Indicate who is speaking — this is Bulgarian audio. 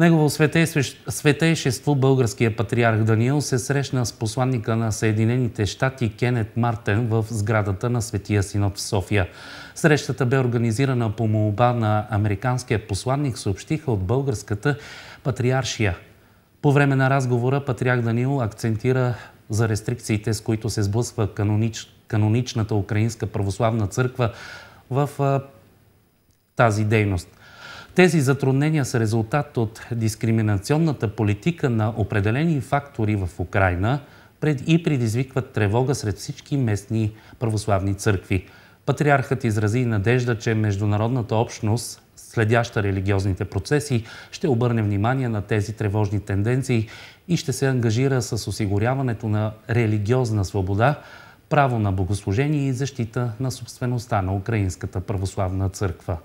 Speaker 1: Негово светейшество българския патриарх Даниил се срещна с посланника на Съединените щати Кенет Мартен в сградата на Светия Синод в София. Срещата бе организирана по молба на американския посланник, съобщиха от българската патриаршия. По време на разговора патриарх Даниил акцентира за рестрикциите, с които се сблъсква канонич, каноничната Украинска православна църква в а, тази дейност. Тези затруднения са резултат от дискриминационната политика на определени фактори в Украина и предизвикват тревога сред всички местни православни църкви. Патриархът изрази надежда, че международната общност, следяща религиозните процеси, ще обърне внимание на тези тревожни тенденции и ще се ангажира с осигуряването на религиозна свобода, право на богослужение и защита на собствеността на Украинската православна църква.